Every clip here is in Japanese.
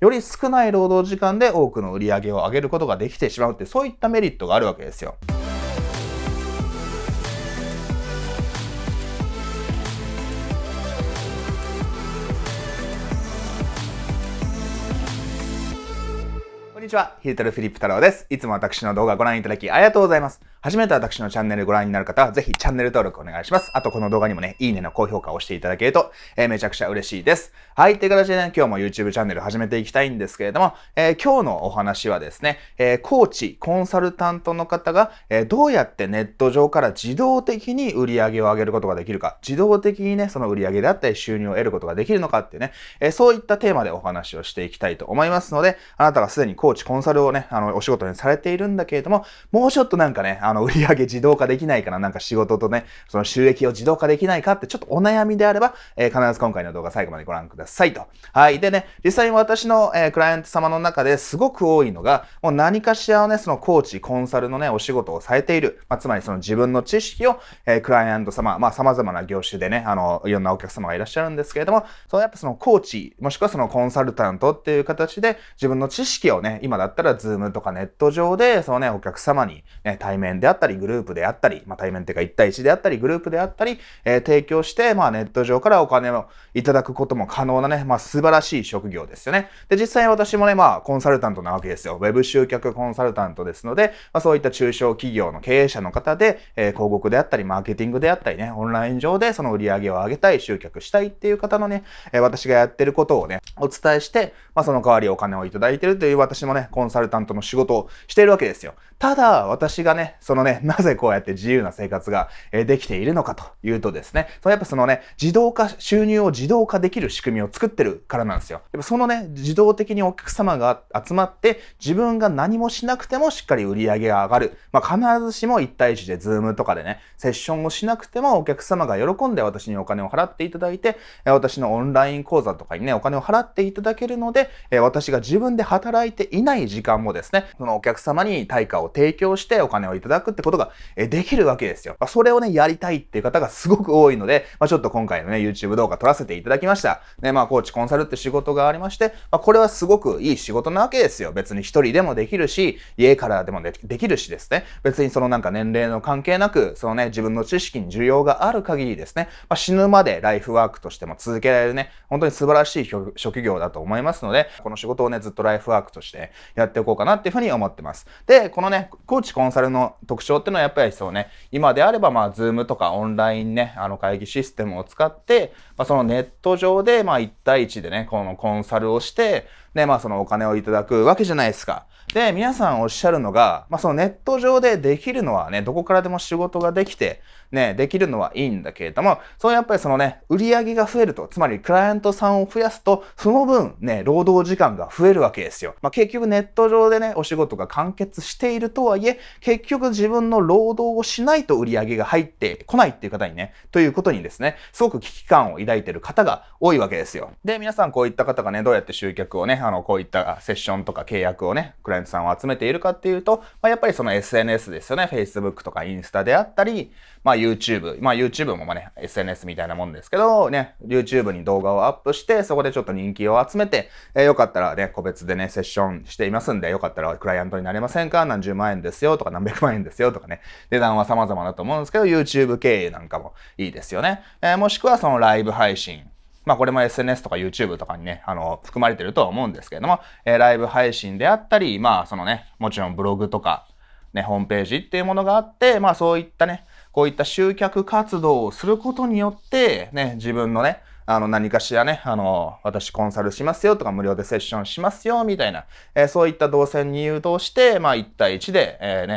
より少ない労働時間で多くの売り上げを上げることができてしまうってそういったメリットがあるわけですよ。こんにちは。ヒルタルフィリップ太郎です。いつも私の動画ご覧いただきありがとうございます。初めて私のチャンネルご覧になる方は、ぜひチャンネル登録お願いします。あと、この動画にもね、いいねの高評価をしていただけると、えー、めちゃくちゃ嬉しいです。はい、という形でね、今日も YouTube チャンネル始めていきたいんですけれども、えー、今日のお話はですね、えー、コーチ、コンサルタントの方が、えどうやってネット上から自動的に売り上げを上げることができるか、自動的にね、その売り上げであったり収入を得ることができるのかっていうね、えそういったテーマでお話をしていきたいと思いますので、あなたがすでにコーチ、コンサルをね、あの、お仕事にされているんだけれども、もうちょっとなんかね、あのの、売上自動化できないかな、なんか仕事とね、その収益を自動化できないかって、ちょっとお悩みであれば、えー、必ず今回の動画最後までご覧くださいと。はい。でね、実際に私の、えー、クライアント様の中ですごく多いのが、もう何かしらのね、そのコーチ、コンサルのね、お仕事をされている、まあ、つまりその自分の知識を、えー、クライアント様、まあ、様々な業種でね、あの、いろんなお客様がいらっしゃるんですけれども、そのやっぱそのコーチ、もしくはそのコンサルタントっていう形で、自分の知識をね、今だったら Zoom とかネット上で、そのね、お客様に、ね、対面でであったり、グループであったり、まあ、対面というか1対1であったり、グループであったり、えー、提供して、まあ、ネット上からお金をいただくことも可能なね、まあ、素晴らしい職業ですよね。で、実際私もね、まあ、コンサルタントなわけですよ。web 集客コンサルタントですので、まあ、そういった中小企業の経営者の方で、えー、広告であったり、マーケティングであったりね、オンライン上でその売り上げを上げたい、集客したいっていう方のね、えー、私がやってることをね、お伝えして、まあ、その代わりお金をいただいてるという私もね、コンサルタントの仕事をしているわけですよ。ただ、私がね、そのね、なぜこうやって自由な生活ができているのかというとですね、そやっぱそのね、自動化、収入を自動化できる仕組みを作ってるからなんですよ。やっぱそのね、自動的にお客様が集まって、自分が何もしなくてもしっかり売り上げが上がる。まあ、必ずしも1対1でズームとかでね、セッションをしなくてもお客様が喜んで私にお金を払っていただいて、私のオンライン講座とかにね、お金を払っていただけるので、私が自分で働いていない時間もですね、そのお客様に対価をを提供してお金をいただくってことができるわけですよ。まそれをね、やりたいっていう方がすごく多いので、まあ、ちょっと今回のね、YouTube 動画撮らせていただきました。ね、まあ、コーチコンサルって仕事がありまして、まあ、これはすごくいい仕事なわけですよ。別に一人でもできるし、家からでもできるしですね。別にそのなんか年齢の関係なく、そのね、自分の知識に需要がある限りですね、まあ、死ぬまでライフワークとしても続けられるね、本当に素晴らしい職業だと思いますので、この仕事をね、ずっとライフワークとしてやっていこうかなっていうふうに思ってます。で、このね、ね、コーチコンサルの特徴っていうのはやっぱりそうね、今であればまあ、ズームとかオンラインね、あの会議システムを使って、まあ、そのネット上でまあ、1対1でね、このコンサルをして、ね、まあ、そのお金をいただくわけじゃないですか。で、皆さんおっしゃるのが、まあ、そのネット上でできるのはね、どこからでも仕事ができて、ね、できるのはいいんだけれども、そうやっぱりそのね、売り上げが増えると、つまりクライアントさんを増やすと、その分ね、労働時間が増えるわけですよ。まあ、結局ネット上でね、お仕事が完結しているとはいえ、結局自分の労働をしないと売り上げが入ってこないっていう方にね、ということにですね、すごく危機感を抱いてる方が多いわけですよ。で、皆さんこういった方がね、どうやって集客をね、あの、こういったセッションとか契約をね、クライアントさんを集めているかっていうと、まあ、やっぱりその SNS ですよね、Facebook とかインスタであったり、まあ YouTube、まあ YouTube もね、SNS みたいなもんですけど、ね、YouTube に動画をアップして、そこでちょっと人気を集めて、えー、よかったらね、個別でね、セッションしていますんで、よかったらクライアントになれませんか何十万円ですよとか何百万円ですよとかね、値段は様々だと思うんですけど、YouTube 経営なんかもいいですよね。えー、もしくはそのライブ配信。まあこれも SNS とか YouTube とかにね、あの、含まれてるとは思うんですけれども、えー、ライブ配信であったり、まあそのね、もちろんブログとか、ね、ホームページっていうものがあって、まあそういったね、こういった集客活動をすることによって、ね、自分のね、あの、何かしらね、あの、私コンサルしますよとか、無料でセッションしますよ、みたいな、えー、そういった動線に誘導して、まあ、1対1で、えー、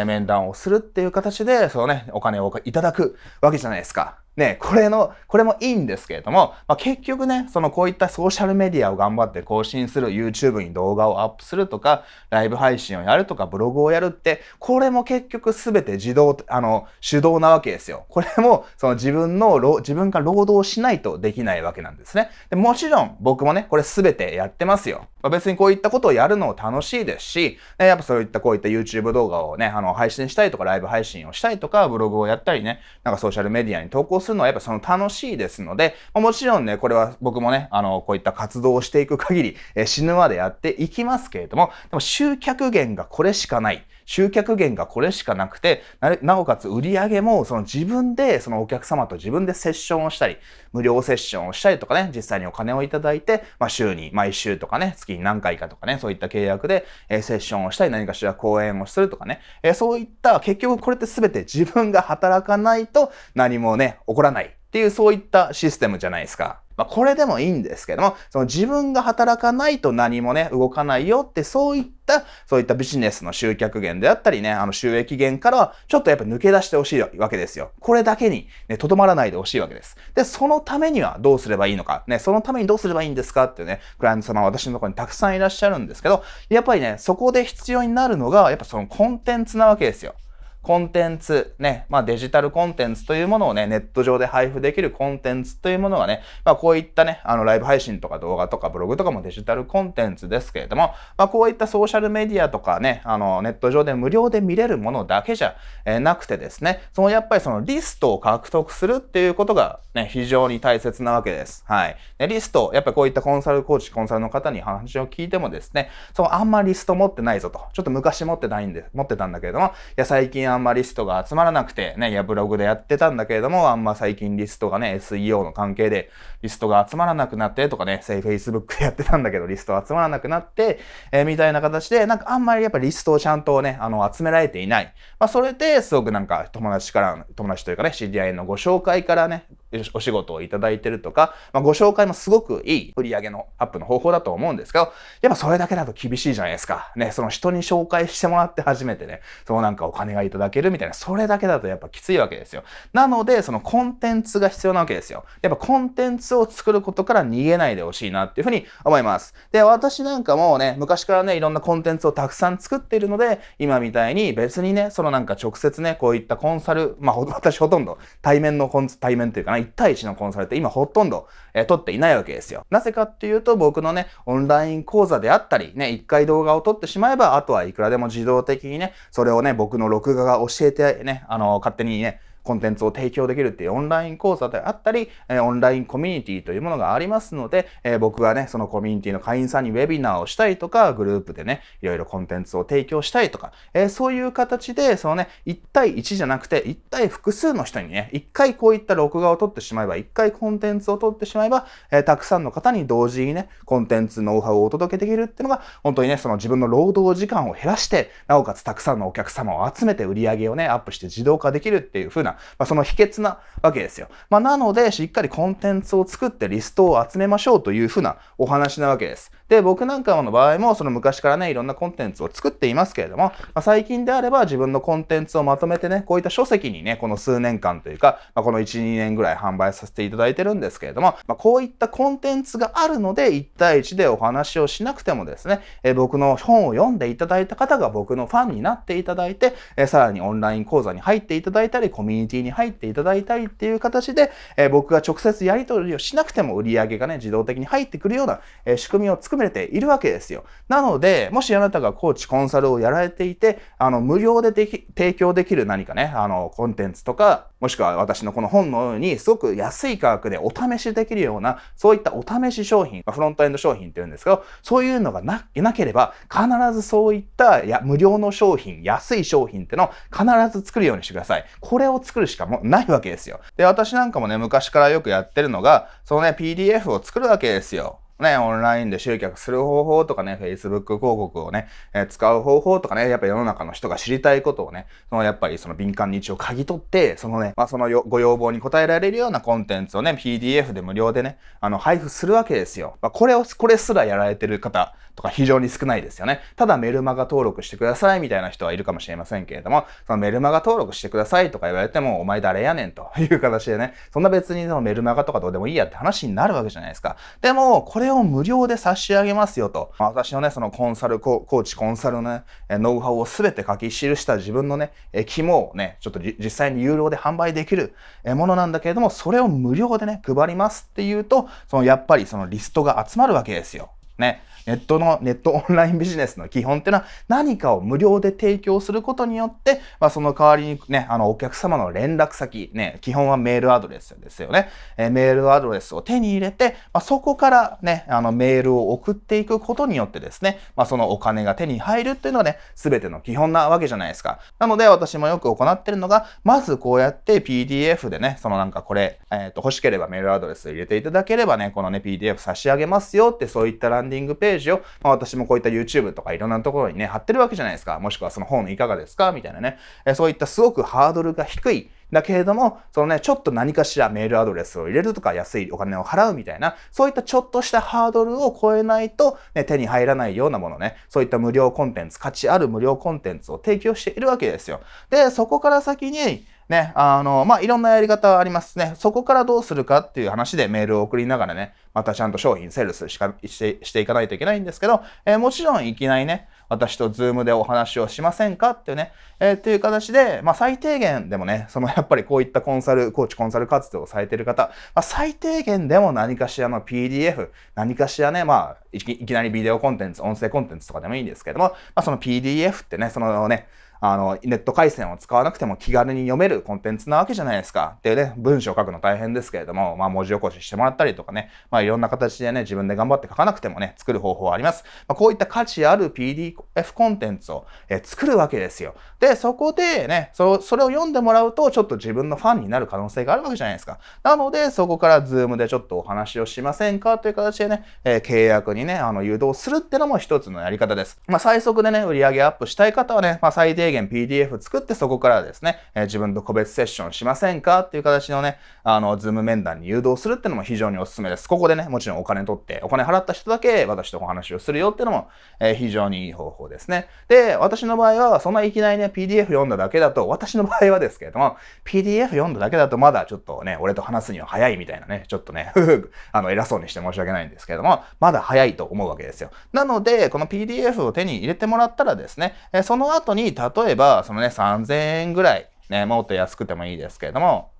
ね、面談をするっていう形で、そのね、お金をいただくわけじゃないですか。ね、これの、これもいいんですけれども、まあ、結局ね、そのこういったソーシャルメディアを頑張って更新する、YouTube に動画をアップするとか、ライブ配信をやるとか、ブログをやるって、これも結局全て自動、あの、手動なわけですよ。これも、その自分の、自分が労働しないとできないわけなんですね。でもちろん、僕もね、これ全てやってますよ。まあ、別にこういったことをやるのも楽しいですし、ね、やっぱそういったこういった YouTube 動画をね、あの、配信したりとか、ライブ配信をしたりとか、ブログをやったりね、なんかソーシャルメディアに投稿するするのはやっぱその楽しいですので、まもちろんね、これは僕もね、あの、こういった活動をしていく限り、え死ぬまでやっていきますけれども、でも集客源がこれしかない。集客源がこれしかなくて、なおかつ売り上げもその自分でそのお客様と自分でセッションをしたり、無料セッションをしたりとかね、実際にお金をいただいて、まあ、週に、毎週とかね、月に何回かとかね、そういった契約で、えー、セッションをしたり、何かしら講演をするとかね、えー、そういった結局これって全て自分が働かないと何もね、起こらないっていうそういったシステムじゃないですか。まあ、これでもいいんですけども、その自分が働かないと何もね、動かないよって、そういった、そういったビジネスの集客源であったりね、あの収益源からは、ちょっとやっぱ抜け出してほしいわけですよ。これだけに、ね、とどまらないでほしいわけです。で、そのためにはどうすればいいのか、ね、そのためにどうすればいいんですかってね、クライアント様は私のところにたくさんいらっしゃるんですけど、やっぱりね、そこで必要になるのが、やっぱそのコンテンツなわけですよ。コンテンツ、ね、まあデジタルコンテンツというものをね、ネット上で配布できるコンテンツというものがね、まあこういったね、あのライブ配信とか動画とかブログとかもデジタルコンテンツですけれども、まあこういったソーシャルメディアとかね、あのネット上で無料で見れるものだけじゃなくてですね、そのやっぱりそのリストを獲得するっていうことがね、非常に大切なわけです。はい。でリスト、やっぱりこういったコンサルコーチ、コンサルの方に話を聞いてもですね、そのあんまりリスト持ってないぞと、ちょっと昔持ってないんで、持ってたんだけれども、いや最近あんまリストが集まらなくて、ね、いや、ブログでやってたんだけれども、あんま最近リストがね、SEO の関係でリストが集まらなくなってとかね、せい Facebook でやってたんだけど、リスト集まらなくなって、えー、みたいな形で、なんかあんまりやっぱリストをちゃんとね、あの、集められていない。まあ、それですごくなんか友達から、友達というかね、知り合いのご紹介からね、お仕事をいただいてるとか、まあ、ご紹介もすごくいい売り上げのアップの方法だと思うんですけど、やっぱそれだけだと厳しいじゃないですか。ね、その人に紹介してもらって初めてね、そのなんかお金がいただけるみたいな、それだけだとやっぱきついわけですよ。なので、そのコンテンツが必要なわけですよ。やっぱコンテンツを作ることから逃げないでほしいなっていうふうに思います。で、私なんかもね、昔からね、いろんなコンテンツをたくさん作っているので、今みたいに別にね、そのなんか直接ね、こういったコンサル、まあ私ほとんど対面のコン対面というかな、ね、1対1のコンサルって今ほとんど、えー、取っていないわけですよ。なぜかっていうと僕のね、オンライン講座であったり、ね、1回動画を撮ってしまえば、あとはいくらでも自動的にね、それをね、僕の録画が教えてね、あの、勝手にね、コンテンツを提供できるっていうオンライン講座であったり、えオンラインコミュニティというものがありますので、え僕がね、そのコミュニティの会員さんにウェビナーをしたりとか、グループでね、いろいろコンテンツを提供したいとか、えそういう形で、そのね、1対1じゃなくて、1対複数の人にね、1回こういった録画を撮ってしまえば、1回コンテンツを撮ってしまえば、えたくさんの方に同時にね、コンテンツノウハウをお届けできるっていうのが、本当にね、その自分の労働時間を減らして、なおかつたくさんのお客様を集めて売り上げをね、アップして自動化できるっていう風なな、まあ、その秘訣なわけですよ。まあ、なので、しっかりコンテンツを作ってリストを集めましょうというふうなお話なわけです。で、僕なんかの場合も、その昔からね、いろんなコンテンツを作っていますけれども、まあ、最近であれば自分のコンテンツをまとめてね、こういった書籍にね、この数年間というか、まあ、この1、2年ぐらい販売させていただいてるんですけれども、まあ、こういったコンテンツがあるので、1対1でお話をしなくてもですね、え僕の本を読んでいただいた方が僕のファンになっていただいて、えさらにオンライン講座に入っていただいたり、コミュニニティに入っていただいたりっていう形で、え僕が直接やり取りをしなくても売り上げがね、自動的に入ってくるような、え仕組みを作れているわけですよ。なので、もしあなたがコーチ、コンサルをやられていて、あの、無料で提供できる何かね、あの、コンテンツとか、もしくは私のこの本のようにすごく安い価格でお試しできるような、そういったお試し商品、フロントエンド商品っていうんですけど、そういうのがな、なければ、必ずそういったや無料の商品、安い商品ってのを必ず作るようにしてください。これを作るしかもないわけですよ。で、私なんかもね、昔からよくやってるのが、そのね、PDF を作るわけですよ。ね、オンラインで集客する方法とかね、Facebook 広告をね、えー、使う方法とかね、やっぱ世の中の人が知りたいことをね、そのやっぱりその敏感に一応嗅ぎ取って、そのね、まあ、そのご要望に応えられるようなコンテンツをね、PDF で無料でね、あの、配布するわけですよ。まあ、これを、これすらやられてる方とか非常に少ないですよね。ただメルマガ登録してくださいみたいな人はいるかもしれませんけれども、そのメルマガ登録してくださいとか言われても、お前誰やねんという形でね、そんな別にそのメルマガとかどうでもいいやって話になるわけじゃないですか。でも、これれを無料で差し上げますよと。私のね、そのコンサル、コーチ、コンサルのね、ノウハウを全て書き記した自分のね、肝をね、ちょっと実際に有料で販売できるものなんだけれども、それを無料でね、配りますっていうと、そのやっぱりそのリストが集まるわけですよ。ね。ネットの、ネットオンラインビジネスの基本っていうのは何かを無料で提供することによって、まあ、その代わりにね、あの、お客様の連絡先、ね、基本はメールアドレスですよね。えー、メールアドレスを手に入れて、まあ、そこからね、あの、メールを送っていくことによってですね、まあ、そのお金が手に入るっていうのはね、全ての基本なわけじゃないですか。なので、私もよく行ってるのが、まずこうやって PDF でね、そのなんかこれ、えっ、ー、と、欲しければメールアドレス入れていただければね、このね、PDF 差し上げますよって、そういったランディングページジを、まあ、私もこういった YouTube とかいろんなところにね、貼ってるわけじゃないですか。もしくはその本いかがですかみたいなね、えそういったすごくハードルが低いだけれども、そのね、ちょっと何かしらメールアドレスを入れるとか、安いお金を払うみたいな、そういったちょっとしたハードルを超えないと、ね、手に入らないようなものね、そういった無料コンテンツ、価値ある無料コンテンツを提供しているわけですよ。で、そこから先に、ね、あの、まあ、いろんなやり方ありますね。そこからどうするかっていう話でメールを送りながらね、またちゃんと商品セールスしかしてしていかないといけないんですけど、えー、もちろんいきなりね、私とズームでお話をしませんかっていうね、えー、っていう形で、まあ、最低限でもね、そのやっぱりこういったコンサル、コーチコンサル活動をされてる方、まあ、最低限でも何かしらの PDF、何かしらね、まあいき、いきなりビデオコンテンツ、音声コンテンツとかでもいいんですけども、まあ、その PDF ってね、そのね、あの、ネット回線を使わなくても気軽に読めるコンテンツなわけじゃないですか。でね、文章を書くの大変ですけれども、まあ、文字起こししてもらったりとかね、まあ、いろんな形でね、自分で頑張って書かなくてもね、作る方法はあります。まあ、こういった価値ある PDF コンテンツを、え作るわけですよ。で、そこでね、そそれを読んでもらうと、ちょっと自分のファンになる可能性があるわけじゃないですか。なので、そこからズームでちょっとお話をしませんかという形でね、えー、契約にね、あの、誘導するってのも一つのやり方です。まあ、最速でね、売り上げアップしたい方はね、まあ、最低限 PDF 作ってそこからですね、え自分と個別セッションしませんかっていう形のね、あの、ズーム面談に誘導するっていうのも非常におすすめです。ここでね、もちろんお金取って、お金払った人だけ私とお話をするよっていうのも、え非常にいい方法ですね。で、私の場合は、そんないきなりね、PDF 読んだだけだと、私の場合はですけれども、PDF 読んだだけだとまだちょっとね、俺と話すには早いみたいなね、ちょっとね、ふふ、あの、偉そうにして申し訳ないんですけれども、まだ早いと思うわけですよ。なので、この PDF を手に入れてもらったらですね、その後に、例例えば、そのね、3000円ぐらい、ね、もっと安くてもいいですけれども、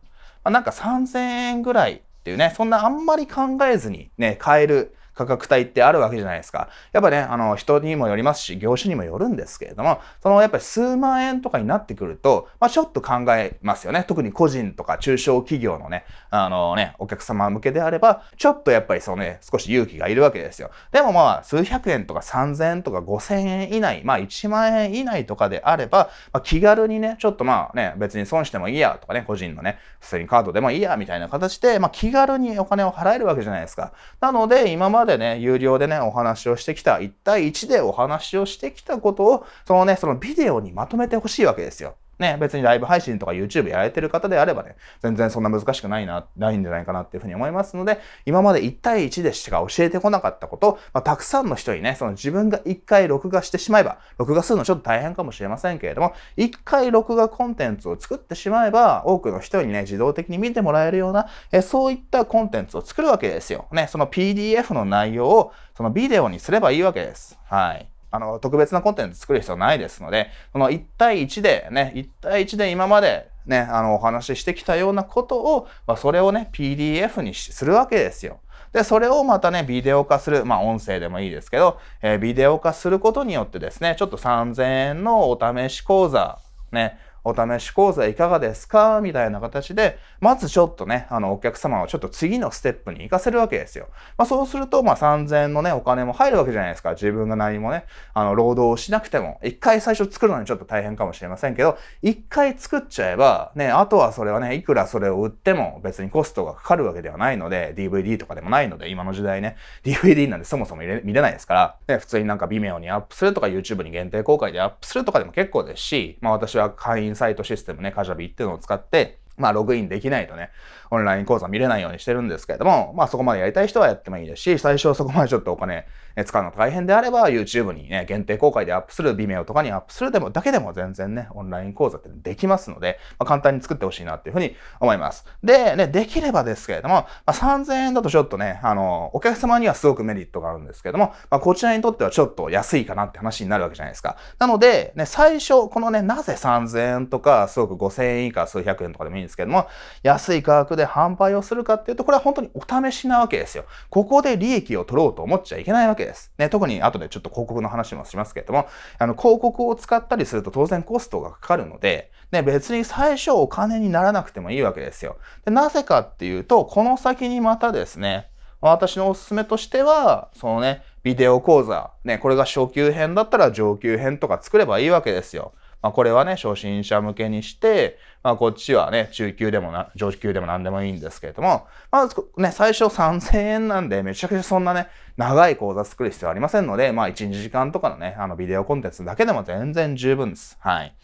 まあ、なんか3000円ぐらいっていうね、そんなあんまり考えずにね、買える価格帯ってあるわけじゃないですか。やっぱね、あの、人にもよりますし、業種にもよるんですけれども、そのやっぱり数万円とかになってくると、まあ、ちょっと考えますよね。特に個人とか中小企業のね、あのね、お客様向けであれば、ちょっとやっぱりそのね、少し勇気がいるわけですよ。でもまあ、数百円とか3000円とか5000円以内、まあ1万円以内とかであれば、まあ、気軽にね、ちょっとまあね、別に損してもいいやとかね、個人のね、普通にカードでもいいやみたいな形で、まあ気軽にお金を払えるわけじゃないですか。なので、今まででね、有料でね、お話をしてきた、1対1でお話をしてきたことを、そのね、そのビデオにまとめてほしいわけですよ。ね、別にライブ配信とか YouTube やられてる方であればね、全然そんな難しくないな、ないんじゃないかなっていうふうに思いますので、今まで1対1でしか教えてこなかったこと、まあ、たくさんの人にね、その自分が1回録画してしまえば、録画するのちょっと大変かもしれませんけれども、1回録画コンテンツを作ってしまえば、多くの人にね、自動的に見てもらえるような、えそういったコンテンツを作るわけですよ。ね、その PDF の内容を、そのビデオにすればいいわけです。はい。あの、特別なコンテンツ作る必要ないですので、この1対1でね、1対1で今までね、あの、お話ししてきたようなことを、まあ、それをね、PDF にするわけですよ。で、それをまたね、ビデオ化する。まあ、音声でもいいですけど、えー、ビデオ化することによってですね、ちょっと3000円のお試し講座、ね、お試し講座いかがですかみたいな形で、まずちょっとね、あの、お客様をちょっと次のステップに行かせるわけですよ。まあ、そうすると、まあ、3000円のね、お金も入るわけじゃないですか。自分が何もね、あの、労働をしなくても、一回最初作るのにちょっと大変かもしれませんけど、一回作っちゃえば、ね、あとはそれはね、いくらそれを売っても別にコストがかかるわけではないので、DVD とかでもないので、今の時代ね、DVD なんてそもそも見れないですから、ね、普通になんか Vimeo にアップするとか、YouTube に限定公開でアップするとかでも結構ですし、まあ、私は会員サイトシステムね、カジャビ1っていうのを使って、まあ、ログインできないとね、オンライン講座見れないようにしてるんですけれども、まあそこまでやりたい人はやってもいいですし、最初そこまでちょっとお金使うの大変であれば、YouTube にね、限定公開でアップする、微 i とかにアップするでも、だけでも全然ね、オンライン講座ってできますので、まあ、簡単に作ってほしいなっていうふうに思います。で、ね、できればですけれども、まあ、3000円だとちょっとね、あの、お客様にはすごくメリットがあるんですけれども、まあ、こちらにとってはちょっと安いかなって話になるわけじゃないですか。なので、ね、最初、このね、なぜ3000円とか、すごく5000円以下、数百円とかでもいいんですけども、安い価格でで販売をするかっていうと、これは本当にお試しなわけですよ。ここで利益を取ろうと思っちゃいけないわけです。ね、特に後でちょっと広告の話もしますけれども、あの、広告を使ったりすると当然コストがかかるので、ね、別に最初お金にならなくてもいいわけですよ。で、なぜかっていうと、この先にまたですね、私のおすすめとしては、そのね、ビデオ講座、ね、これが初級編だったら上級編とか作ればいいわけですよ。まあ、これはね、初心者向けにして、まあ、こっちはね、中級でもな、上級でも何でもいいんですけれども、まあ、ね、最初3000円なんで、めちゃくちゃそんなね、長い講座作る必要ありませんので、まあ、1、2時間とかのね、あの、ビデオコンテンツだけでも全然十分です。はい。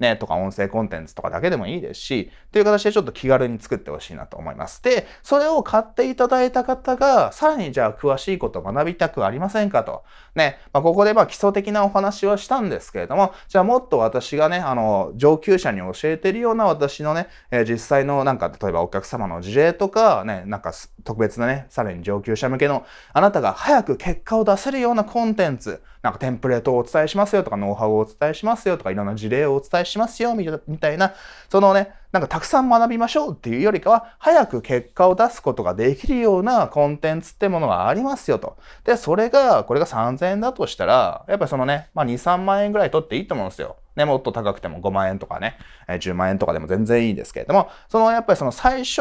ね、とか、音声コンテンツとかだけでもいいですし、という形でちょっと気軽に作ってほしいなと思います。で、それを買っていただいた方が、さらにじゃあ、詳しいことを学びたくありませんかと。ね、まあ、ここでまあ、基礎的なお話はしたんですけれども、じゃあ、もっと私がね、あの、上級者に教えてるような私のね、えー、実際のなんか、例えばお客様の事例とか、ね、なんか特別なね、さらに上級者向けの、あなたが早く結果を出せるようなコンテンツ、なんかテンプレートをお伝えしますよとか、ノウハウをお伝えしますよとか、いろんな事例をお伝えしますよ、みたいな、そのね、なんかたくさん学びましょうっていうよりかは、早く結果を出すことができるようなコンテンツってものがありますよと。で、それが、これが3000円だとしたら、やっぱりそのね、まあ2、3万円ぐらい取っていいと思うんですよ。ね、もっと高くても5万円とかね、10万円とかでも全然いいですけれども、そのやっぱりその最初、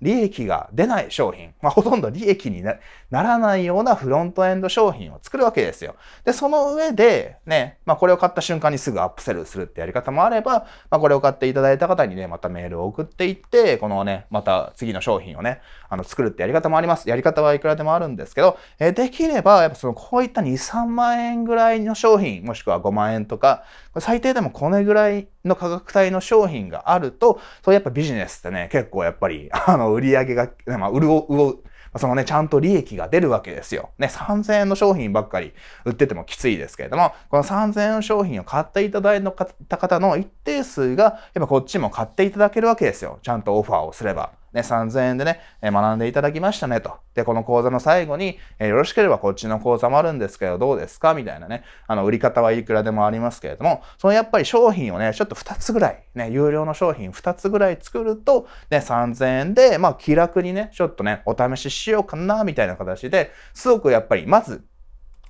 利益が出ない商品、まあ、ほとんど利益にならないようなフロントエンド商品を作るわけですよ。で、その上で、ね、まあ、これを買った瞬間にすぐアップセルするってやり方もあれば、まあ、これを買っていただいた方にね、またったメールを送っていって、このね、また次の商品をね、あの、作るってやり方もあります。やり方はいくらでもあるんですけど、えできれば、やっぱその、こういった2、3万円ぐらいの商品、もしくは5万円とか、最低でもこれぐらいの価格帯の商品があると、そうやっぱビジネスってね、結構やっぱり、あの、売り上げが、まあ、潤う、そのね、ちゃんと利益が出るわけですよ。ね、3000円の商品ばっかり売っててもきついですけれども、この3000円の商品を買っていただいた方の一定数が、やっぱこっちも買っていただけるわけですよ。ちゃんとオファーをすれば。ね、3000円でね、学んでいただきましたねと。で、この講座の最後に、えよろしければこっちの講座もあるんですけど、どうですかみたいなね、あの、売り方はいくらでもありますけれども、そのやっぱり商品をね、ちょっと2つぐらい、ね、有料の商品2つぐらい作ると、ね、3000円で、まあ、気楽にね、ちょっとね、お試ししようかな、みたいな形で、すごくやっぱり、まず、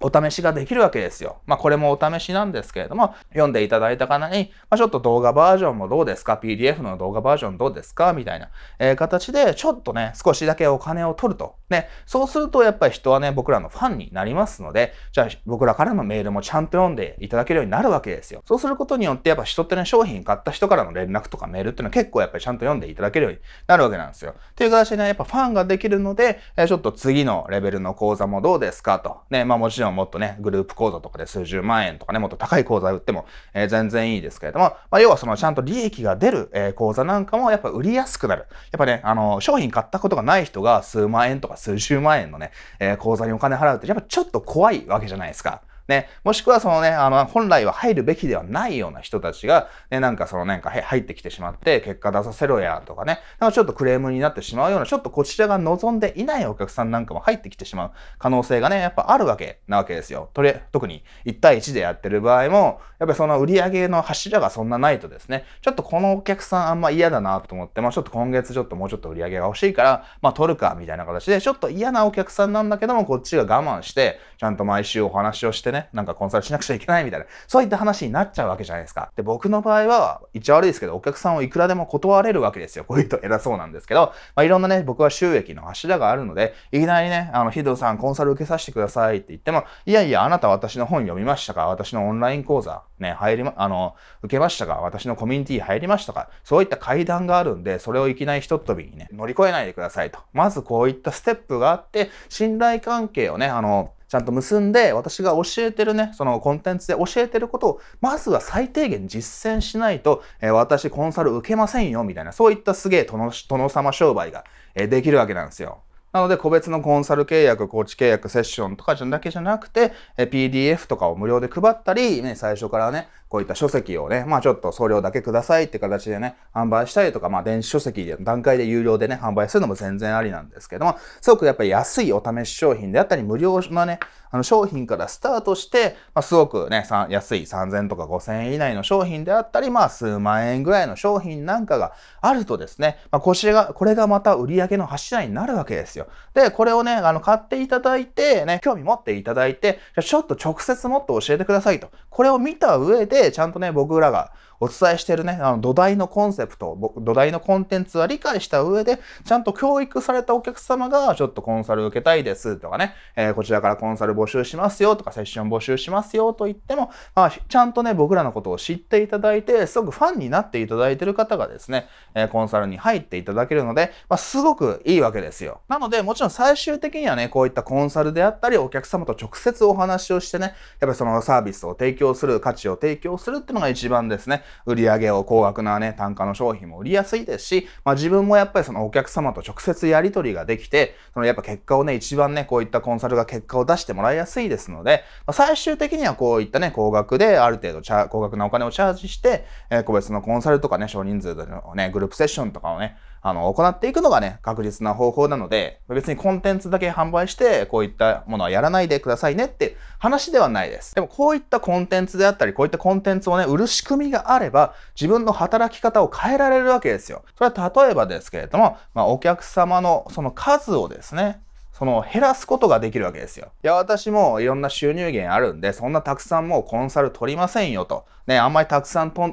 お試しができるわけですよ。まあ、これもお試しなんですけれども、読んでいただいた方に、まあ、ちょっと動画バージョンもどうですか ?PDF の動画バージョンどうですかみたいな、えー、形で、ちょっとね、少しだけお金を取ると。ね、そうするとやっぱり人はね、僕らのファンになりますので、じゃあ僕らからのメールもちゃんと読んでいただけるようになるわけですよ。そうすることによって、やっぱ人ってね、商品買った人からの連絡とかメールっていうのは結構やっぱりちゃんと読んでいただけるようになるわけなんですよ。という形でね、やっぱファンができるので、えー、ちょっと次のレベルの講座もどうですかと。ね、まあもちろんろんもっとね、グループ講座とかで数十万円とかね、もっと高い講座売っても、えー、全然いいですけれども、まあ、要はそのちゃんと利益が出る、えー、講座なんかもやっぱ売りやすくなる。やっぱね、あの、商品買ったことがない人が数万円とか数十万円のね、えー、講座にお金払うってやっぱちょっと怖いわけじゃないですか。ね、もしくはそのね、あの、本来は入るべきではないような人たちが、ね、なんかそのなんか入ってきてしまって、結果出させろや、とかね、なんかちょっとクレームになってしまうような、ちょっとこちらが望んでいないお客さんなんかも入ってきてしまう可能性がね、やっぱあるわけなわけですよ。とり、特に1対1でやってる場合も、やっぱりその売り上げの柱がそんなないとですね、ちょっとこのお客さんあんま嫌だなと思って、まあちょっと今月ちょっともうちょっと売り上げが欲しいから、まあ取るか、みたいな形で、ちょっと嫌なお客さんなんだけども、こっちが我慢して、ちゃんと毎週お話をしてね、ね、なんかコンサルしなくちゃいけないみたいな、そういった話になっちゃうわけじゃないですか。で、僕の場合は、一応悪いですけど、お客さんをいくらでも断れるわけですよ。こういうと偉そうなんですけど、まあ、いろんなね、僕は収益の柱があるので、いきなりね、あの、ヒドさんコンサル受けさせてくださいって言っても、いやいや、あなた私の本読みましたか私のオンライン講座、ね、入りま、あの、受けましたか私のコミュニティ入りましたかそういった階段があるんで、それをいきなりひとっ飛びにね、乗り越えないでくださいと。まずこういったステップがあって、信頼関係をね、あの、ちゃんと結んで、私が教えてるね、そのコンテンツで教えてることを、まずは最低限実践しないと、えー、私コンサル受けませんよ、みたいな、そういったすげえ殿様商売が、えー、できるわけなんですよ。なので、個別のコンサル契約、コーチ契約、セッションとかじゃだけじゃなくて、PDF とかを無料で配ったり、ね、最初からね、こういった書籍をね、まあちょっと送料だけくださいって形でね、販売したりとか、まあ電子書籍で段階で有料でね、販売するのも全然ありなんですけども、すごくやっぱり安いお試し商品であったり、無料のね、あの商品からスタートして、まあ、すごくね、安い3000とか5000円以内の商品であったり、まあ数万円ぐらいの商品なんかがあるとですね、まあ、が、これがまた売り上げの柱になるわけですよ。で、これをね、あの、買っていただいて、ね、興味持っていただいて、じゃちょっと直接もっと教えてくださいと。これを見た上で、ちゃんとね、僕らが、お伝えしてるね、あの土台のコンセプト、土台のコンテンツは理解した上で、ちゃんと教育されたお客様が、ちょっとコンサル受けたいですとかね、えー、こちらからコンサル募集しますよとか、セッション募集しますよと言っても、まあ、ちゃんとね、僕らのことを知っていただいて、すごくファンになっていただいてる方がですね、えコンサルに入っていただけるので、まあ、すごくいいわけですよ。なので、もちろん最終的にはね、こういったコンサルであったり、お客様と直接お話をしてね、やっぱりそのサービスを提供する、価値を提供するっていうのが一番ですね、売上を高額なね、単価の商品も売りやすいですし、まあ自分もやっぱりそのお客様と直接やり取りができて、そのやっぱ結果をね、一番ね、こういったコンサルが結果を出してもらいやすいですので、まあ、最終的にはこういったね、高額である程度高額なお金をチャージして、えー、個別のコンサルとかね、少人数でのね、グループセッションとかをね、あの、行っていくのがね、確実な方法なので、別にコンテンツだけ販売して、こういったものはやらないでくださいねって話ではないです。でも、こういったコンテンツであったり、こういったコンテンツをね、売る仕組みがあれば、自分の働き方を変えられるわけですよ。それは例えばですけれども、まあ、お客様のその数をですね、その減らすことができるわけですよ。いや、私もいろんな収入源あるんで、そんなたくさんもうコンサル取りませんよと。ね、あんまりたくさんコ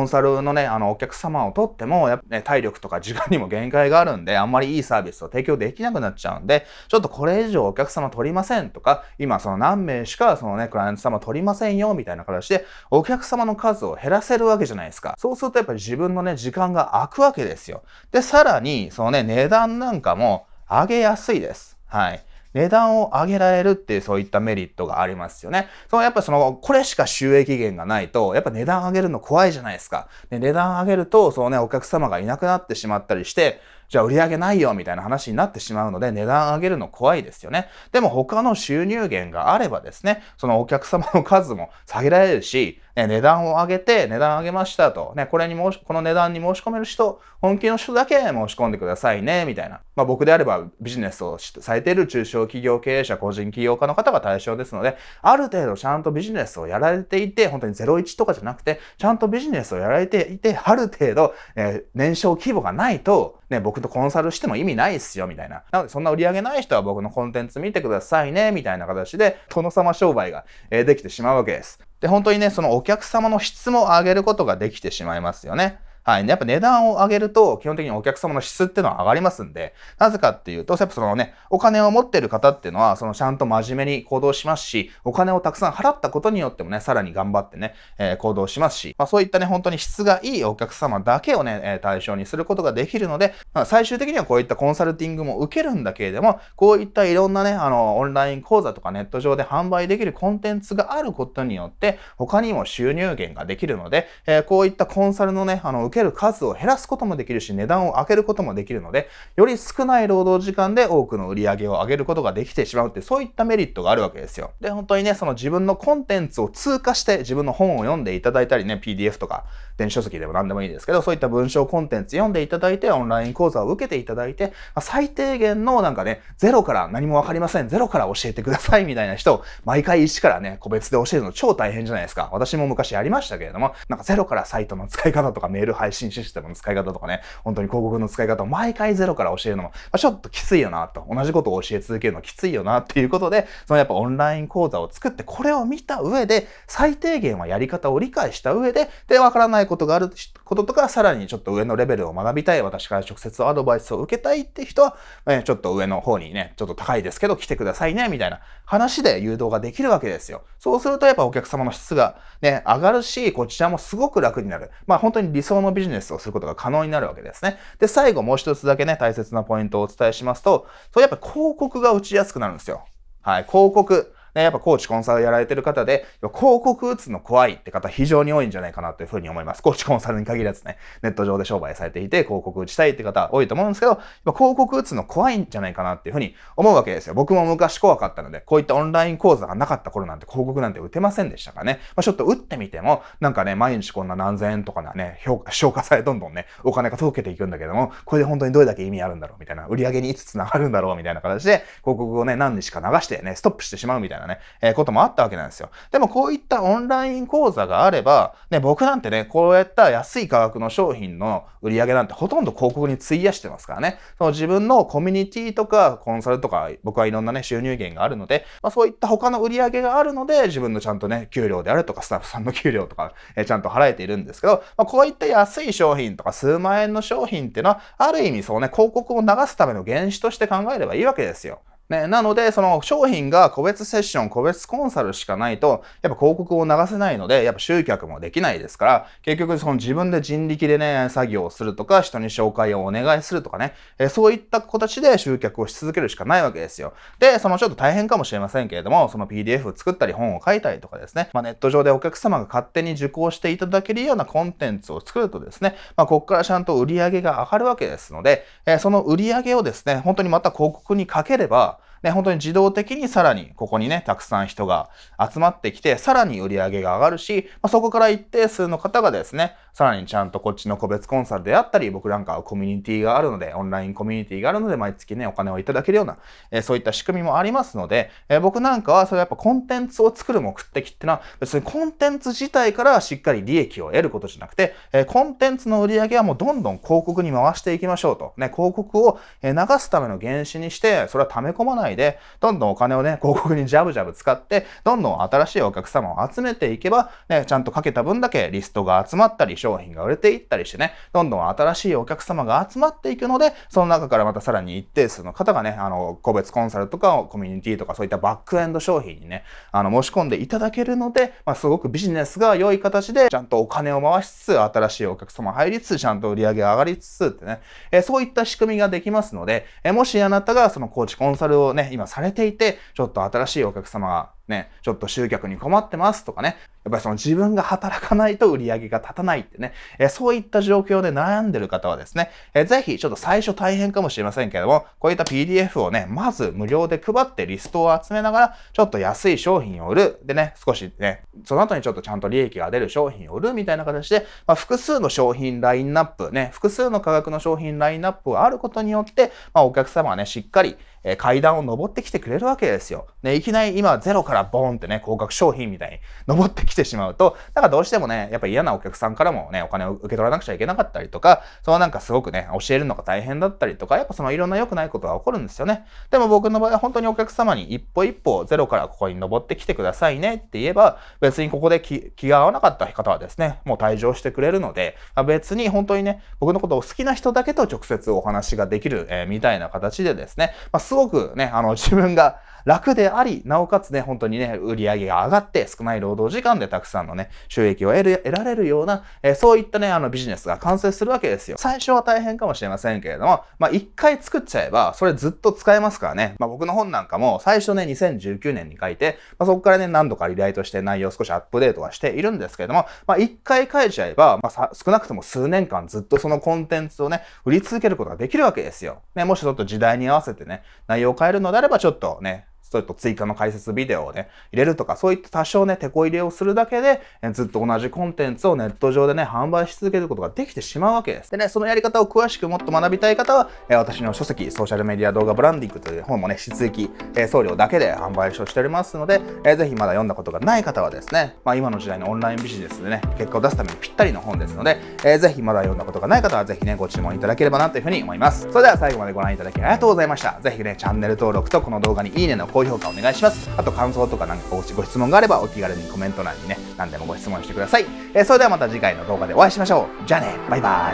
ンサルのね、あの、お客様を取っても、やっぱね、体力とか時間にも限界があるんで、あんまりいいサービスを提供できなくなっちゃうんで、ちょっとこれ以上お客様取りませんとか、今その何名しかそのね、クライアント様取りませんよみたいな形で、お客様の数を減らせるわけじゃないですか。そうするとやっぱり自分のね、時間が空くわけですよ。で、さらに、そのね、値段なんかも、上げやすいです。はい。値段を上げられるっていうそういったメリットがありますよね。そのやっぱその、これしか収益源がないと、やっぱ値段上げるの怖いじゃないですか。で値段上げると、そのね、お客様がいなくなってしまったりして、じゃあ売り上げないよみたいな話になってしまうので値段上げるの怖いですよね。でも他の収入源があればですね、そのお客様の数も下げられるし、ね、値段を上げて値段上げましたと、ね、これに申し、この値段に申し込める人、本気の人だけ申し込んでくださいね、みたいな。まあ僕であればビジネスをされている中小企業経営者、個人起業家の方が対象ですので、ある程度ちゃんとビジネスをやられていて、本当に01とかじゃなくて、ちゃんとビジネスをやられていて、ある程度、えー、年商規模がないと、ね、僕僕とコンサルしても意味ないっすよ、みたいな。なので、そんな売り上げない人は僕のコンテンツ見てくださいね、みたいな形で、殿様商売がえできてしまうわけです。で、本当にね、そのお客様の質も上げることができてしまいますよね。はい。やっぱ値段を上げると、基本的にお客様の質っていうのは上がりますんで、なぜかっていうと、やっぱそのね、お金を持ってる方っていうのは、そのちゃんと真面目に行動しますし、お金をたくさん払ったことによってもね、さらに頑張ってね、えー、行動しますし、まあ、そういったね、本当に質がいいお客様だけをね、え対象にすることができるので、まあ、最終的にはこういったコンサルティングも受けるんだけれども、こういったいろんなね、あの、オンライン講座とかネット上で販売できるコンテンツがあることによって、他にも収入源ができるので、えー、こういったコンサルのね、あの、受けける数を減らすこともできるし、値段を上げることもできるので、より少ない労働時間で多くの売り上げを上げることができてしまうって、そういったメリットがあるわけですよ。で、本当にね、その自分のコンテンツを通過して、自分の本を読んでいただいたりね、PDF とか、電子書籍でも何でもいいですけど、そういった文章コンテンツ読んでいただいて、オンライン講座を受けていただいて、最低限のなんかね、ゼロから何もわかりません、ゼロから教えてくださいみたいな人を、毎回一からね、個別で教えるの超大変じゃないですか。私も昔やりましたけれども、なんかゼロからサイトの使い方とかメール配信システムの使い方とかね、本当に広告の使い方を毎回ゼロから教えるのも、まあ、ちょっときついよなと、同じことを教え続けるのきついよなっていうことで、そのやっぱオンライン講座を作って、これを見た上で、最低限はやり方を理解した上で、で、わからないことがあることとか、さらにちょっと上のレベルを学びたい、私から直接アドバイスを受けたいって人は、えちょっと上の方にね、ちょっと高いですけど来てくださいね、みたいな話で誘導ができるわけですよ。そうするとやっぱお客様の質がね、上がるし、こちらもすごく楽になる。まあ本当に理想のビジネスをすることが可能になるわけですね。で、最後もう一つだけね、大切なポイントをお伝えしますと、そうやっぱ広告が打ちやすくなるんですよ。はい、広告。ね、やっぱコーチコンサルやられてる方で、広告打つの怖いって方非常に多いんじゃないかなというふうに思います。コーチコンサルに限らずね、ネット上で商売されていて広告打ちたいって方多いと思うんですけど、広告打つの怖いんじゃないかなっていうふうに思うわけですよ。僕も昔怖かったので、こういったオンライン講座がなかった頃なんて広告なんて打てませんでしたからね。まあ、ちょっと打ってみても、なんかね、毎日こんな何千円とかなね、評価、消化されどんどんね、お金が届けていくんだけども、これで本当にどれだけ意味あるんだろうみたいな、売り上げにいつつながるんだろうみたいな形で、広告をね、何日か流してね、ストップしてしまうみたいなね、えー、こともあったわけなんですよ。でもこういったオンライン講座があれば、ね、僕なんてね、こうやった安い価格の商品の売り上げなんてほとんど広告に費やしてますからね。その自分のコミュニティとかコンサルとか、僕はいろんなね、収入源があるので、まあ、そういった他の売り上げがあるので、自分のちゃんとね、給料であるとか、スタッフさんの給料とか、えー、ちゃんと払えているんですけど、まあ、こういった安い商品とか数万円の商品っていうのは、ある意味そうね、広告を流すための原資として考えればいいわけですよ。ね、なので、その商品が個別セッション、個別コンサルしかないと、やっぱ広告を流せないので、やっぱ集客もできないですから、結局その自分で人力でね、作業をするとか、人に紹介をお願いするとかね、えそういった形で集客をし続けるしかないわけですよ。で、そのちょっと大変かもしれませんけれども、その PDF を作ったり本を書いたりとかですね、まあ、ネット上でお客様が勝手に受講していただけるようなコンテンツを作るとですね、まあ、ここからちゃんと売り上げが上がるわけですので、えその売り上げをですね、本当にまた広告にかければ、で、本当に自動的にさらにここにね、たくさん人が集まってきて、さらに売り上げが上がるし、まあ、そこから一定数の方がですね、さらにちゃんとこっちの個別コンサルであったり、僕なんかはコミュニティがあるので、オンラインコミュニティがあるので、毎月ね、お金をいただけるような、えそういった仕組みもありますので、え僕なんかはそれやっぱコンテンツを作る目的ってのは、別にコンテンツ自体からしっかり利益を得ることじゃなくて、えコンテンツの売り上げはもうどんどん広告に回していきましょうと。ね、広告を流すための原資にして、それは溜め込まないで、どんどんお金をね、広告にジャブジャブ使って、どんどん新しいお客様を集めていけば、ね、ちゃんとかけた分だけリストが集まったり、商品が売れていったりしてね、どんどん新しいお客様が集まっていくので、その中からまたさらに一定数の方がね、あの、個別コンサルとかコミュニティとかそういったバックエンド商品にね、あの、申し込んでいただけるので、まあ、すごくビジネスが良い形で、ちゃんとお金を回しつつ、新しいお客様入りつつ、ちゃんと売り上げ上がりつつってね、えー、そういった仕組みができますので、えー、もしあなたがそのコーチコンサルをね、今されていて、ちょっと新しいお客様がね、ちょっと集客に困ってますとかね、やっぱりその自分が働かないと売り上げが立たないってね、えそういった状況で悩んでる方はですね、えー、ぜひちょっと最初大変かもしれませんけども、こういった PDF をね、まず無料で配ってリストを集めながら、ちょっと安い商品を売る。でね、少しね、その後にちょっとちゃんと利益が出る商品を売るみたいな形で、まあ、複数の商品ラインナップね、複数の価格の商品ラインナップがあることによって、まあ、お客様はね、しっかりえ階段を登ってきてくれるわけですよ。ね、いきなり今ゼロからボーンってね、高額商品みたいに登ってきてしまうと、なんかどうしてもね、やっぱ嫌なお客さんからもね、お金を受け取らなくちゃいけなかったりとか、そのなんかすごくね、教えるのが大変だったりとか、やっぱそのいろんな良くないことが起こるんですよね。でも僕の場合は本当にお客様に一歩一歩ゼロからここに登ってきてくださいねって言えば、別にここで気が合わなかった方はですね、もう退場してくれるので、まあ、別に本当にね、僕のことを好きな人だけと直接お話ができる、えー、みたいな形でですね、まあすごくね、あの、自分が楽であり、なおかつね、本当にね、売り上げが上がって、少ない労働時間でたくさんのね、収益を得る得られるような、えー、そういったね、あのビジネスが完成するわけですよ。最初は大変かもしれませんけれども、まあ、一回作っちゃえば、それずっと使えますからね。まあ、僕の本なんかも、最初ね、2019年に書いて、まあ、そこからね、何度かリライトして内容を少しアップデートはしているんですけれども、まあ、一回書いちゃえば、まあ、少なくとも数年間ずっとそのコンテンツをね、売り続けることができるわけですよ。ね、もしちょっと時代に合わせてね、内容を変えるのであれば、ちょっとね、ちょっと追加の解説ビデオをね、入れるとか、そういった多少ね、手こ入れをするだけで、えずっと同じコンテンツをネット上でね、販売し続けることができてしまうわけです。でね、そのやり方を詳しくもっと学びたい方は、え私の書籍、ソーシャルメディア動画ブランディングという本もね、引き続き、え送料だけで販売をしておりますので、えー、ぜひまだ読んだことがない方はですね、まあ、今の時代のオンラインビジネスでね、結果を出すためにぴったりの本ですので、えー、ぜひまだ読んだことがない方は、ぜひね、ご注文いただければなというふうに思います。それでは最後までご覧いただきありがとうございました。ぜひね、チャンネル登録とこの動画にいいねの高評価お願いします。あと感想とか何かご質問があればお気軽にコメント欄にね、何でもご質問してください。えー、それではまた次回の動画でお会いしましょう。じゃあね、バイバ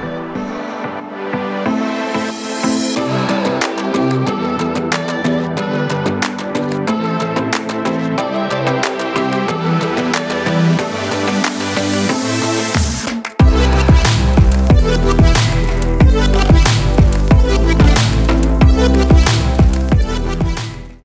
イ。